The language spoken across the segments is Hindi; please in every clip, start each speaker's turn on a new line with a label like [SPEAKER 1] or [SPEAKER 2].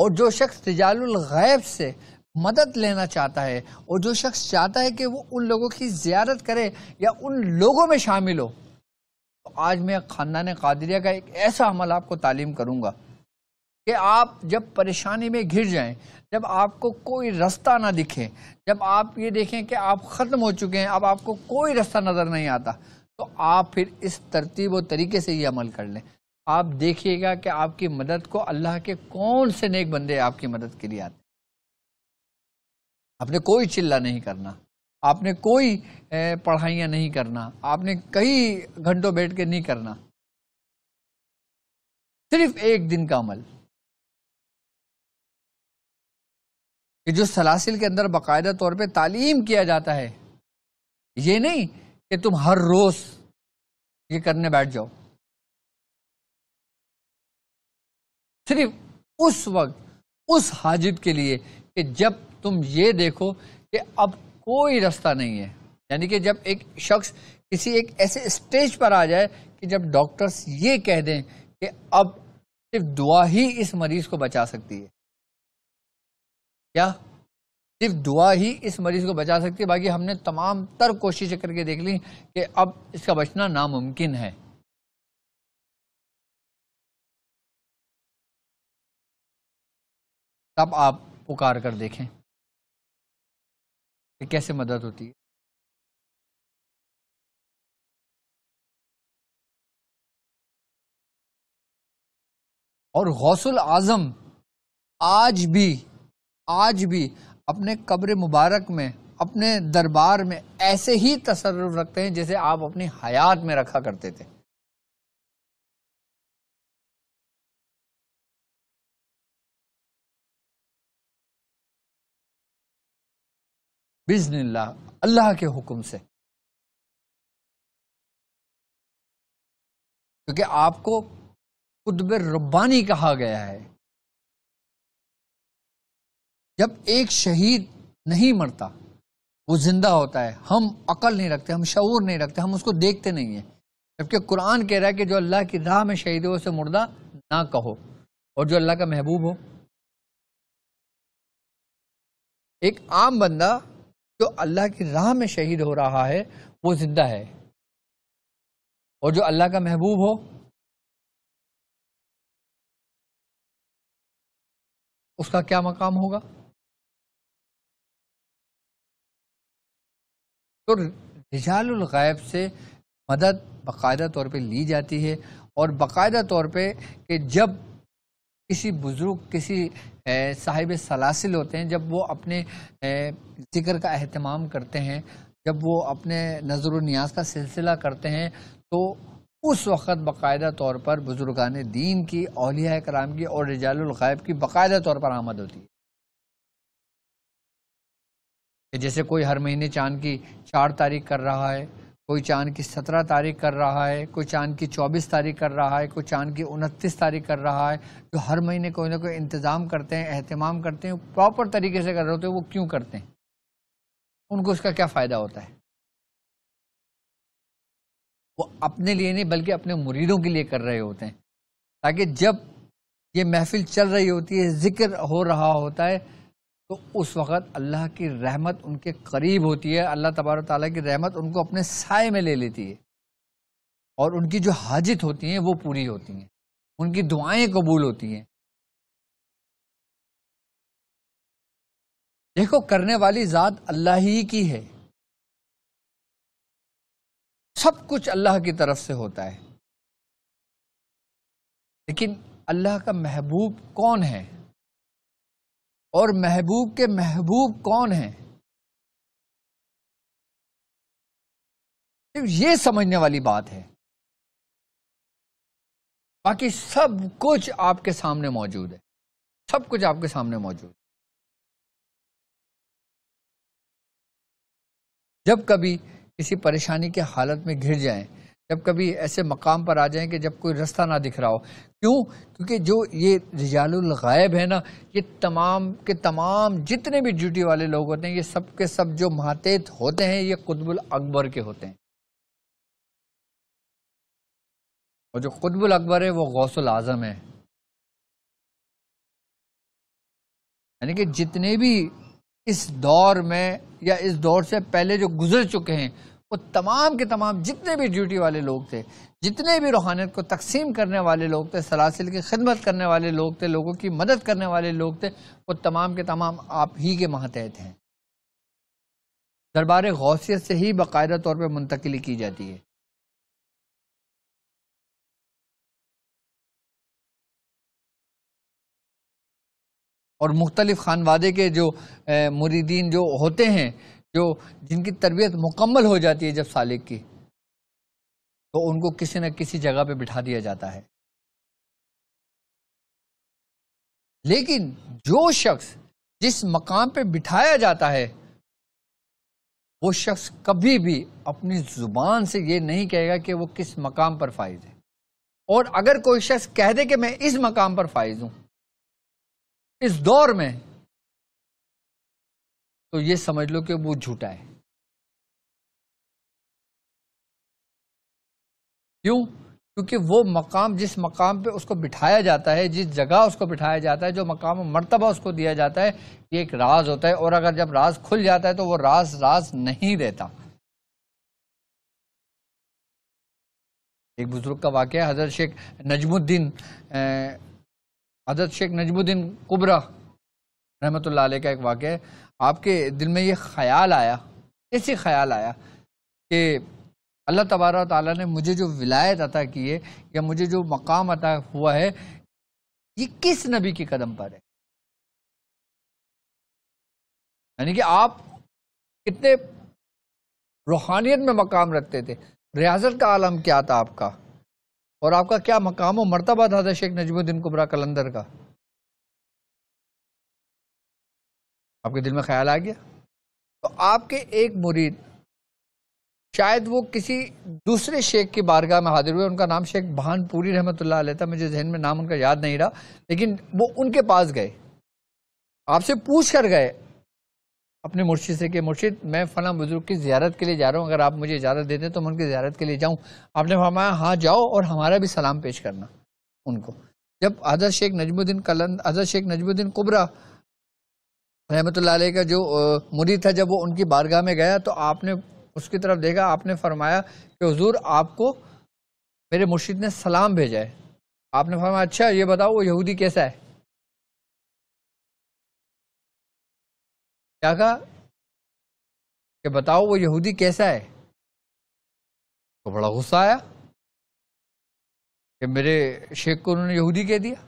[SPEAKER 1] और जो शख्स तजालगैब से मदद लेना चाहता है और जो शख्स चाहता है कि वो उन लोगों की ज्यारत करे या उन लोगों में शामिल हो तो आज मैं ख़ानदान कादरिया का एक ऐसा अमल आपको तालीम करूँगा कि आप जब परेशानी में घिर जाएं जब आपको कोई रास्ता ना दिखे जब आप ये देखें कि आप ख़त्म हो चुके हैं अब आपको कोई रास्ता नज़र नहीं आता तो आप फिर इस तरतीब व तरीके से ये अमल कर लें आप देखिएगा कि आपकी मदद को अल्लाह के कौन से नेक बंदे आपकी मदद के लिए आते आपने कोई चिल्ला नहीं करना आपने कोई पढ़ाइयाँ नहीं करना आपने कई घंटों
[SPEAKER 2] बैठ के नहीं करना सिर्फ एक दिन का अमल कि जो सलासिल के अंदर बाकायदा तौर पे तालीम किया जाता है ये नहीं कि तुम हर रोज ये करने बैठ जाओ सिर्फ उस वक्त उस हाजिब के लिए कि जब तुम ये देखो कि
[SPEAKER 1] अब कोई रास्ता नहीं है यानी कि जब एक शख्स किसी एक ऐसे स्टेज पर आ जाए कि जब डॉक्टर्स ये कह दें कि अब सिर्फ दुआ ही इस मरीज को बचा सकती है क्या सिर्फ दुआ ही इस मरीज
[SPEAKER 2] को बचा सकती है बाकी हमने तमाम तर कोशिशें करके देख ली कि अब इसका बचना नामुमकिन है
[SPEAKER 3] तब आप पुकार कर देखें कि कैसे मदद होती है
[SPEAKER 2] और गौसल आजम आज भी आज भी अपने कब्र मुबारक में अपने दरबार में ऐसे ही तसर्रफ रखते हैं जैसे आप अपनी हयात में रखा करते थे बिजनिल्ला अल्लाह के हुक्म से क्योंकि आपको कुतब रब्बानी कहा गया है जब एक शहीद नहीं मरता वो जिंदा होता है हम अकल नहीं रखते हम शूर नहीं रखते हम उसको देखते नहीं हैं
[SPEAKER 1] जबकि कुरान कह रहा है कि जो अल्लाह की राह में शहीद हो उसे मुर्दा ना कहो और जो अल्लाह का
[SPEAKER 2] महबूब हो एक आम बंदा जो अल्लाह की राह में शहीद हो रहा है वो ज़िंदा है और जो अल्लाह का महबूब हो उसका क्या मकाम होगा तो रिजाल गायब से मदद बाकायदा
[SPEAKER 1] तौर पे ली जाती है और बाकायदा तौर पे कि जब किसी बुज़ुर्ग किसी साहिब सलासिल होते हैं जब वो अपने जिक्र का अहतमाम करते हैं जब वो अपने नजर न्याज का सिलसिला करते हैं तो उस वक़्त बाकायदा तौर पर बुज़ुर्गान दीन की अलिया कराम की और रजालग़ैब की बाकायदा तौर पर आमद होती है जैसे कोई हर महीने चांद की चार तारीख कर रहा है कोई चांद की सत्रह तारीख कर रहा है कोई चांद की चौबीस तारीख कर रहा है कोई चांद की उनतीस तारीख कर रहा है जो हर महीने कोई ना
[SPEAKER 2] कोई इंतज़ाम करते हैं अहतमाम करते हैं प्रॉपर तरीके से कर रहे होते हैं वो क्यों करते हैं उनको उसका क्या फ़ायदा होता है वो अपने लिए नहीं बल्कि अपने मुरीदों के लिए कर रहे होते हैं ताकि जब ये महफिल चल
[SPEAKER 1] रही होती है जिक्र हो रहा होता है तो उस वक़्त अल्लाह की रहमत उनके करीब होती है अल्लाह तबार ताली की रहमत उनको अपने साय में ले लेती है
[SPEAKER 2] और उनकी जो हाजत होती हैं वो पूरी होती हैं उनकी दुआएं कबूल होती हैं देखो करने वाली ज़ात अल्लाह ही की है सब कुछ अल्लाह की तरफ से होता है लेकिन अल्लाह का महबूब कौन है और महबूब के महबूब कौन हैं सिर्फ ये समझने वाली बात है बाकी सब कुछ आपके सामने मौजूद है सब कुछ आपके सामने मौजूद जब कभी किसी परेशानी के हालत में घिर जाएं जब कभी
[SPEAKER 1] ऐसे मकाम पर आ जाएं कि जब कोई रास्ता ना दिख रहा हो क्यों क्योंकि जो ये रिजालुल गायब है ना ये तमाम के तमाम जितने भी ड्यूटी वाले लोग होते हैं ये सब के सब
[SPEAKER 2] जो महातेत होते हैं ये कुतबुल अकबर के होते हैं और जो कुतबुल अकबर है वो गौसल आजम है यानी कि जितने भी इस दौर में या
[SPEAKER 1] इस दौर से पहले जो गुजर चुके हैं वो तमाम के तमाम जितने भी ड्यूटी वाले लोग थे जितने भी रूहानियत को तकसीम करने वाले लोग थे सलासिल की खिदमत करने वाले लोग थे लोगों की मदद करने वाले लोग थे वो तमाम के तमाम आप ही के मातहत हैं
[SPEAKER 3] दरबार गौसियत से ही बाकायदा तौर पर मुंतकली की जाती है और मुख्तलिफ खानवादे के जो मुरीदीन जो होते हैं
[SPEAKER 2] जो जिनकी तरबियत मुकम्मल हो जाती है जब सालिक की तो उनको किसी न किसी जगह पे बिठा दिया जाता है लेकिन जो शख्स जिस मकाम पे बिठाया जाता है
[SPEAKER 1] वो शख्स कभी भी अपनी जुबान से ये नहीं कहेगा कि वो किस मकाम
[SPEAKER 2] पर फाइज है और अगर कोई शख्स कह दे कि मैं इस मकाम पर फाइज हूं इस दौर में तो ये समझ लो कि वो झूठा है क्यों क्योंकि वो मकाम जिस मकाम पे उसको बिठाया जाता है जिस जगह उसको बिठाया जाता है जो मकाम मर्तबा उसको दिया जाता है ये एक राज होता है और अगर जब राज खुल जाता है तो वो राज राज नहीं रहता एक बुजुर्ग का वाक्य हजरत शेख नजमुद्दीन हजरत शेख
[SPEAKER 1] नजमुद्दीन कुबरा रहमत का एक वाक़ है आपके दिल में ये ख्याल आया ऐसे ख्याल आया कि अल्लाह तबारा ताला ने मुझे जो
[SPEAKER 2] विलायत अता की है या मुझे जो मकाम अता हुआ है ये किस नबी के कदम पर है यानी कि आप कितने रूहानियत में मकाम रखते थे रियाजत का आलम क्या था आपका और आपका क्या मकाम और मरतबा था शेख नजमुद्दीन कुबरा कलंदर का आपके दिल में ख्याल आ गया तो आपके एक मुरीद शायद वो किसी दूसरे शेख की बारगाह में
[SPEAKER 1] हाजिर हुए उनका नाम शेख भानपुरी रहमत था मुझे जहन में नाम उनका याद नहीं रहा लेकिन वो उनके पास गए आपसे पूछ कर गए अपने मुर्शिद से कि मुर्शिद मैं फ़ला बुज़ुर्ग की ज़्यारत के लिए जा रहा हूँ अगर आप मुझे इजाज़त दे दें तो मैं उनकी ज़्यारत के लिए जाऊँ आपने फरमाया हाँ जाओ और हमारा भी सलाम पेश करना उनको जब आजर शेख नजमुद्दीन कलंद आजर शेख नजमुद्दीन कुबरा रहमत का जो मुरीद था जब वो उनकी बारगाह में गया तो आपने उसकी तरफ देखा आपने फरमाया कि हजूर आपको
[SPEAKER 2] मेरे मुर्शिद ने सलाम भेजा है आपने फरमाया अच्छा ये बताओ वो यहूदी कैसा है क्या कहा कि बताओ वो यहूदी कैसा है तो बड़ा गुस्सा आया कि मेरे शेख को उन्होंने यहूदी कह दिया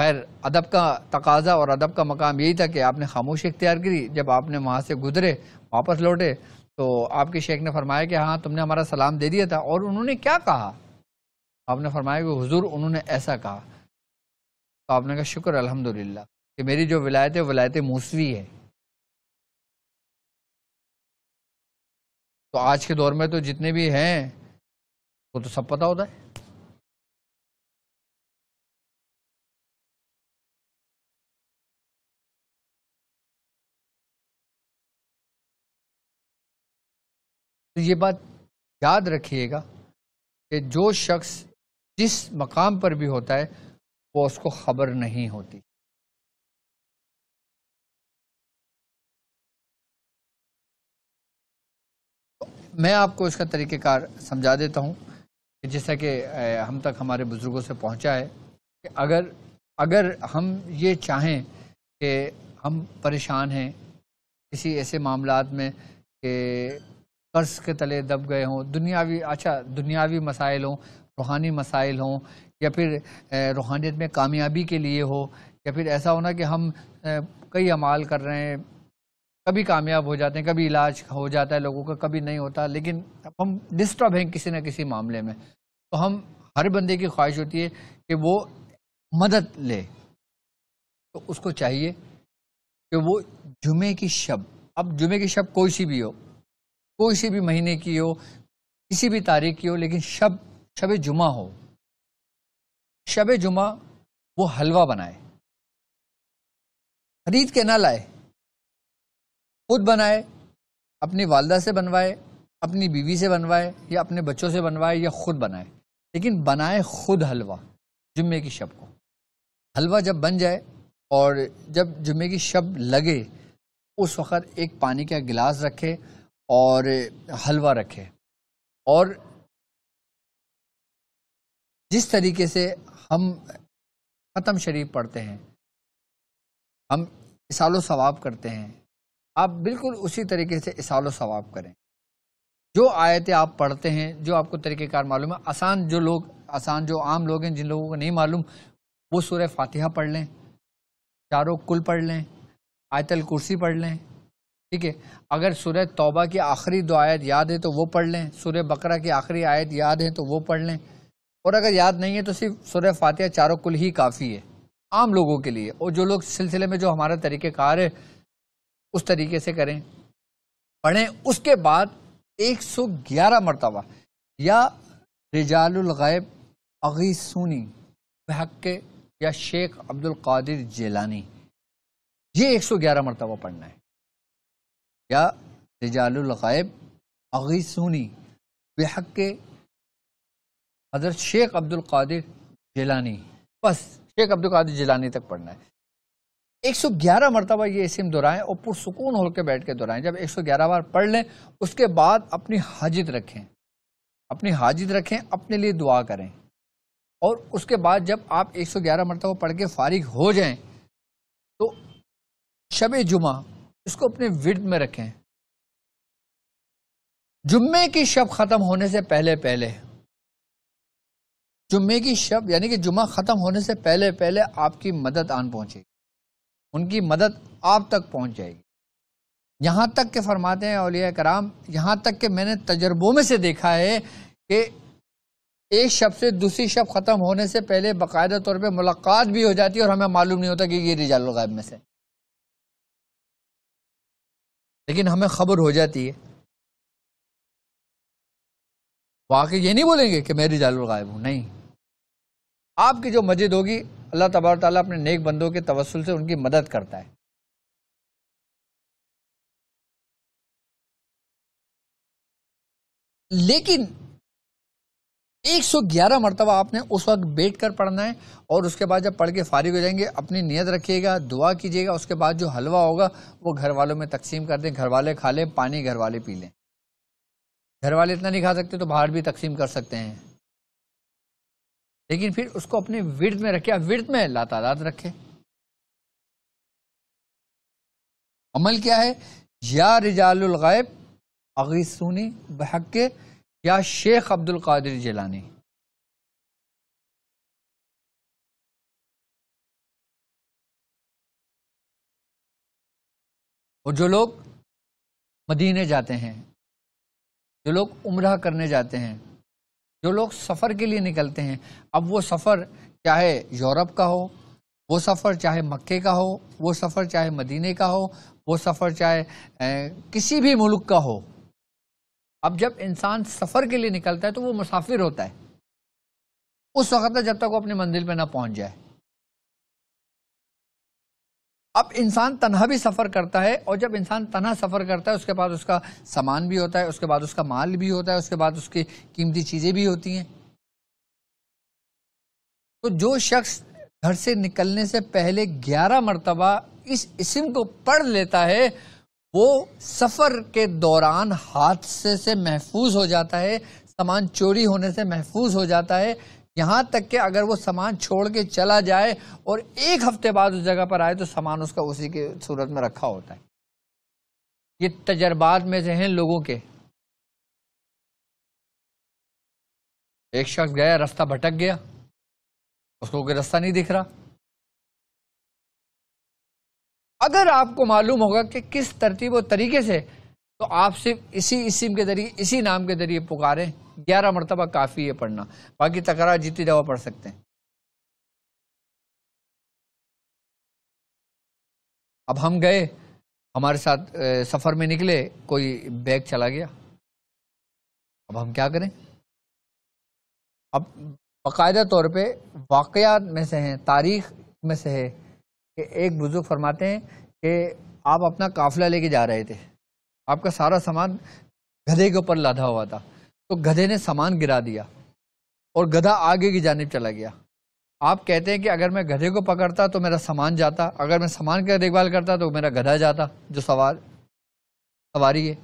[SPEAKER 1] खैर अदब का तकाजा और अदब का मकाम यही था कि आपने खामोशी इख्तियार करी जब आपने वहाँ से गुजरे वापस लौटे तो आपके शेख ने फरमाया कि हाँ तुमने हमारा सलाम दे दिया था और उन्होंने क्या कहा आपने फरमाया कि हुजूर उन्होंने ऐसा कहा तो
[SPEAKER 2] आपने कहा शुक्र अल्हम्दुलिल्लाह कि मेरी जो विलायत है विलायत मूसवी है तो आज के दौर में तो जितने भी हैं
[SPEAKER 3] वो तो सब पता होता है
[SPEAKER 2] तो ये बात याद रखिएगा कि जो शख्स जिस मकाम पर भी होता है वो उसको खबर
[SPEAKER 3] नहीं होती मैं आपको इसका तरीक़ेकार समझा देता हूँ
[SPEAKER 1] कि जैसा कि हम तक हमारे बुज़ुर्गों से पहुँचा है कि अगर अगर हम ये चाहें कि हम परेशान हैं किसी ऐसे मामला में कि कर्ज के तले दब गए हों दुनियावी अच्छा दुनियावी मसाइल हों रूहानी मसाइल हों या फिर रूहानियत में कामयाबी के लिए हो या फिर ऐसा होना कि हम कई अमाल कर रहे हैं कभी कामयाब हो जाते हैं कभी इलाज हो जाता है लोगों का कभी नहीं होता लेकिन हम डिस्टर्ब हैं किसी न किसी मामले में तो हम हर बंदे की ख्वाहिश होती है कि वो मदद ले तो उसको चाहिए कि वो जुमे की शब अब जुमे की शब कोई सी भी हो कोई सी भी महीने की हो किसी भी तारीख की हो लेकिन
[SPEAKER 2] शब शब जुमा हो शब जुमा वो हलवा बनाए खरीद के ना लाए खुद बनाए अपनी वालदा से बनवाए अपनी बीवी से बनवाए या अपने बच्चों से बनवाए
[SPEAKER 1] या खुद बनाए लेकिन बनाए खुद हलवा जुम्मे की शब को हलवा जब बन जाए और जब जुम्मे की शब लगे उस वक़्त एक पानी
[SPEAKER 2] का गिलास रखे और हलवा रखे और जिस तरीके से हम ख़त्म शरीफ पढ़ते हैं हम इसालो सवाब करते हैं आप बिल्कुल
[SPEAKER 1] उसी तरीके से इसालो सवाब करें जो आयतें आप पढ़ते हैं जो आपको तरीक़ेकार मालूम है आसान जो लोग आसान जो आम लोग हैं जिन लोगों को नहीं मालूम वो सूर्य फातिहा पढ़ लें चारों कुल पढ़ लें आयतल कुर्सी पढ़ लें ठीक है अगर सुरह तौबा की आखिरी दो आयत याद है तो वो पढ़ लें सुरह बकरा की आखिरी आयत याद है तो वो पढ़ लें और अगर याद नहीं है तो सिर्फ सूर्य फातिहा चारों कुल ही काफ़ी है आम लोगों के लिए और जो लोग सिलसिले में जो हमारा तरीकेकार है उस तरीके से करें पढ़ें उसके बाद 111 मरतबा या रिजालगैब अगीसूनी बहक या शेख अब्दुल कादिर जेलानी ये 111 मरतबा पढ़ना है या रजालग़ैब अगीसूनी बेहक के हज़रत शेख अब्दुल कादिर जिलानी बस शेख अब्दुल कादिर जिलानी तक पढ़ना है 111 मरतबा ये इसम दोहराएं और पुरसकून होकर बैठ के दोहराएं जब 111 बार पढ़ लें उसके बाद अपनी हाजित रखें अपनी हाजित रखें अपने लिए दुआ करें और उसके बाद जब आप 111 मरतबा पढ़ के फारिग
[SPEAKER 2] हो जाएं तो शब जुमा इसको अपने विद में रखें जुम्मे की शब ख़त्म होने से पहले पहले जुम्मे की शब यानी कि जुमा ख़त्म होने से पहले पहले आपकी
[SPEAKER 1] मदद आन पहुंचेगी उनकी मदद आप तक पहुंच जाएगी यहां तक के फरमाते हैं अलिया कराम यहां तक के मैंने तजर्बों में से देखा है कि
[SPEAKER 2] एक शब से दूसरी शब ख़त्म होने से पहले बाकायदा तौर पे मुलाकात भी हो जाती है और हमें मालूम नहीं होता कि ये रिजाल गायब में से लेकिन हमें खबर हो जाती है वाकई ये नहीं बोलेंगे कि मेरी जालू गायब हूँ नहीं आपकी जो मस्जिद होगी अल्लाह तबार ताली अपने नेक बंदों के तवसल से उनकी मदद करता है लेकिन 111 मरतबा आपने उस वक्त बैठ कर पढ़ना है और उसके बाद जब पढ़ के फारिग हो जाएंगे
[SPEAKER 1] अपनी नीयत रखिएगा दुआ कीजिएगा उसके बाद जो हलवा होगा वो घर वालों में तकसीम कर दें घर वाले खा लें पानी घर वाले पी लें घर वाले इतना नहीं खा सकते तो बाहर भी तकसीम कर सकते
[SPEAKER 2] हैं लेकिन फिर उसको अपने विर्द में रखे विर्द में लातादाद रखे अमल क्या है या रिजालगायब अगीसूनी बहक के या शेख अब्दुल कादिर जिलानी
[SPEAKER 3] और जो लोग मदीने जाते हैं जो लोग उम्र करने जाते हैं
[SPEAKER 1] जो लोग सफ़र के लिए निकलते हैं अब वो सफ़र चाहे यूरोप का हो वो सफ़र चाहे मक्के का हो वो सफ़र चाहे मदीने का हो वो सफ़र चाहे ए, किसी भी मुल्क का हो अब जब इंसान सफ़र के लिए निकलता है तो वो मुसाफिर
[SPEAKER 2] होता है उस वक्त तक जब तक वो अपनी मंजिल पर ना पहुंच जाए अब इंसान तनहा भी सफ़र करता है और जब इंसान तनहा सफ़र
[SPEAKER 1] करता है उसके बाद उसका सामान भी होता है उसके बाद उसका माल भी होता है उसके बाद उसकी कीमती चीज़ें भी होती हैं तो जो शख्स घर से निकलने से पहले ग्यारह मरतबा इस इसम को पढ़ लेता है वो सफ़र के दौरान हादसे से महफूज हो जाता है सामान चोरी होने से महफूज हो जाता है यहाँ तक कि अगर वो सामान छोड़ के चला जाए और एक
[SPEAKER 2] हफ्ते बाद उस जगह पर आए तो सामान उसका उसी के सूरत में रखा होता है ये तजर्बात में से हैं लोगों के एक शख्स गया रास्ता भटक गया उसको कोई रास्ता नहीं दिख रहा अगर आपको मालूम होगा कि किस तरतीब व तरीके से
[SPEAKER 1] तो आप सिर्फ इसी इसम के जरिए इसी नाम के जरिए पुकारें ग्यारह मरतबा काफ़ी
[SPEAKER 2] है पढ़ना बाकी तकरार जीती दवा पढ़ सकते हैं अब हम गए हमारे साथ सफ़र में निकले कोई बैग चला गया अब हम क्या करें
[SPEAKER 1] अब बाकायदा तौर पे वाक़ में से हैं तारीख में से है एक बुजुर्ग फरमाते हैं कि आप अपना काफिला लेके जा रहे थे आपका सारा सामान गधे के ऊपर लादा हुआ था तो गधे ने सामान गिरा दिया और गधा आगे की जानब चला गया आप कहते हैं कि अगर मैं गधे को पकड़ता तो मेरा सामान जाता अगर मैं सामान की देखभाल करता तो मेरा गधा जाता जो सवार सवारी है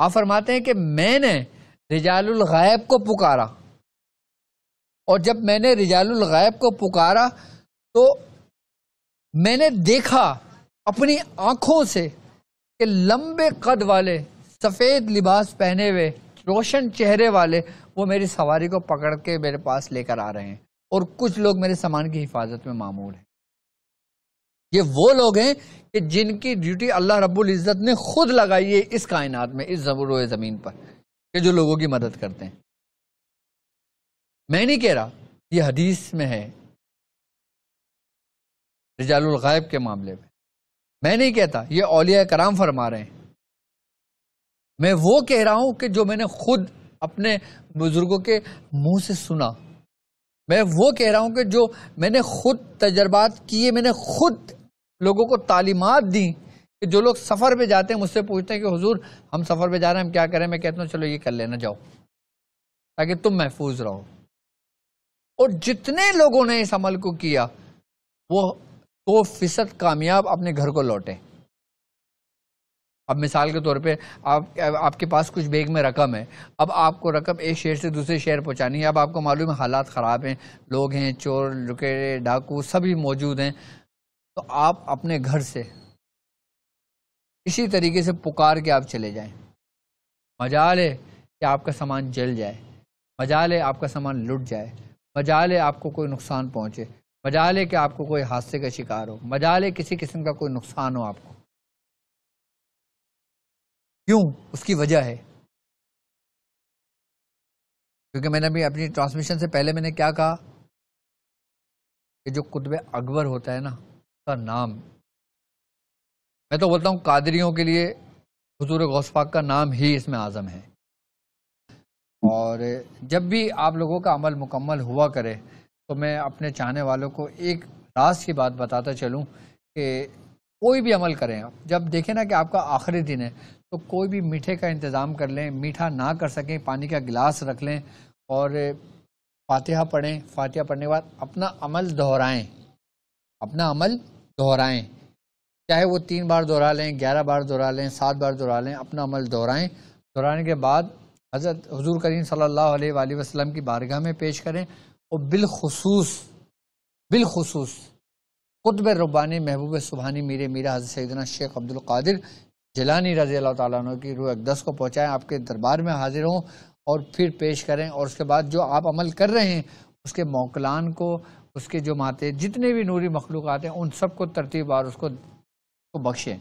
[SPEAKER 1] आप फरमाते हैं कि मैंने रिजालुल गायब को पुकारा और जब मैंने रिजालुल गायब को पुकारा तो मैंने देखा अपनी आंखों से कि लंबे कद वाले सफ़ेद लिबास पहने हुए रोशन चेहरे वाले वो मेरी सवारी को पकड़ के मेरे पास लेकर आ रहे हैं और कुछ लोग मेरे सामान की हिफाजत में मामूर हैं ये वो लोग हैं कि जिनकी ड्यूटी अल्लाह रब्बुल इज़्ज़त ने खुद
[SPEAKER 2] लगाई है इस कायनात में इस जबूर ज़मीन पर कि जो लोगों की मदद करते हैं मैं नहीं कह रहा ये हदीस में है रजालगायब के मामले में मैं नहीं कहता ये ओलिया कराम फरमा रहे हैं
[SPEAKER 1] मैं वो कह रहा हूं कि जो मैंने खुद अपने बुजुर्गों के मुंह से सुना मैं वो कह रहा हूं कि जो मैंने खुद तजर्बात किए मैंने खुद लोगों को तालीमत दी कि जो लोग सफ़र पे जाते हैं मुझसे पूछते हैं कि हुजूर हम सफ़र पे जा रहे हैं हम क्या करें मैं कहता हूँ चलो ये कर लेना जाओ ताकि तुम महफूज रहो और जितने लोगों ने इस अमल को किया वो सौ फीसद कामयाब अपने घर को लौटे अब मिसाल के तौर पे आप आपके पास कुछ बैग में रकम है अब आपको रकम एक शहर से दूसरे शहर पहुंचानी है अब आपको मालूम है हालात ख़राब हैं लोग हैं चोर लुकेरे डाकू सभी मौजूद हैं तो आप अपने घर से इसी तरीके से पुकार के आप चले जाएं मजा ले कि आपका सामान जल जाए मजा ले आपका सामान लुट जाए मजा ले आपको कोई नुकसान पहुँचे मजा ले कि आपको कोई
[SPEAKER 2] हादसे का शिकार हो मजा ले किसी किस्म का कोई नुकसान हो आपको क्यों उसकी वजह है क्योंकि मैंने अभी अपनी ट्रांसमिशन से पहले मैंने क्या कहा कि जो कुतब अकबर
[SPEAKER 1] होता है ना उसका नाम मैं तो बोलता हूँ कादरियों के लिए हजूर गौसपाक का नाम ही इसमें आज़म है और जब भी आप लोगों का अमल मुकम्मल हुआ करे तो मैं अपने चाहने वालों को एक रास की बात बताता चलूँ कि कोई भी अमल करें आप जब देखें ना कि आपका आखिरी दिन है तो कोई भी मीठे का इंतज़ाम कर लें मीठा ना कर सकें पानी का गिलास रख लें और फातिहा पढ़ें फातिहा पढ़ने के बाद अपना अमल दोहराएं अपना अमल दोहराएं चाहे वो तीन बार दोहरा लें ग्यारह बार दोहरा लें सात बार दोहरा लें अपना अमल दोहराएं दोहराने के बाद हज़रत हजूर करीम सल्ला वसलम की बारगाह में पेश करें और बिलखसूस बिलखसूस खुतब रबानी महबूब सुबहानी मेरे मीरा हजर सैदना शेख अब्दुल कादिर जलानी रजी अल्लाह तुम की रूह अकदस को पहुँचाएँ आपके दरबार में हाजिर हों और फिर पेश करें और उसके बाद जो आप अमल कर रहे हैं उसके मौकलान को उसके जो माते जितने भी नूरी मखलूक हैं उन सबको तरतीब और उसको तो बख्शें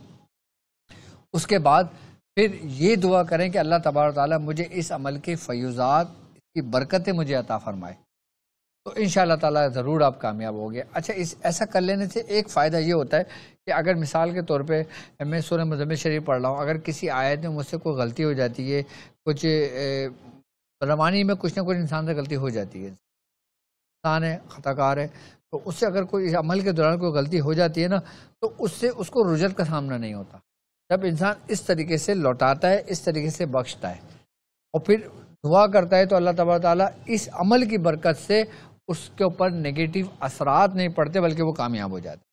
[SPEAKER 1] उसके बाद फिर ये दुआ करें कि अल्लाह तबार मुझे इस अमल के फयूज़ात की बरकतें मुझे अता फ़रमाए तो इन ताला ज़रूर आप कामयाब होंगे अच्छा इस ऐसा कर लेने से एक फ़ायदा ये होता है कि अगर मिसाल के तौर पे मैं सोलह मजम शरीफ पढ़ रहा हूँ अगर किसी आयत में मुझसे कोई गलती हो जाती है कुछ रवानी में कुछ ना कुछ इंसान से गलती हो जाती है इंसान है खताकार है तो उससे अगर कोई अमल के दौरान कोई गलती हो जाती है ना तो उससे उसको रुजत का सामना नहीं होता जब इंसान इस तरीके से लौटाता है इस तरीके से बख्शता है और फिर दुआ करता है तो अल्लाह तबारा ताली
[SPEAKER 2] इस अमल की बरकत से उसके ऊपर नेगेटिव असरात नहीं पड़ते बल्कि वो कामयाब हो जाते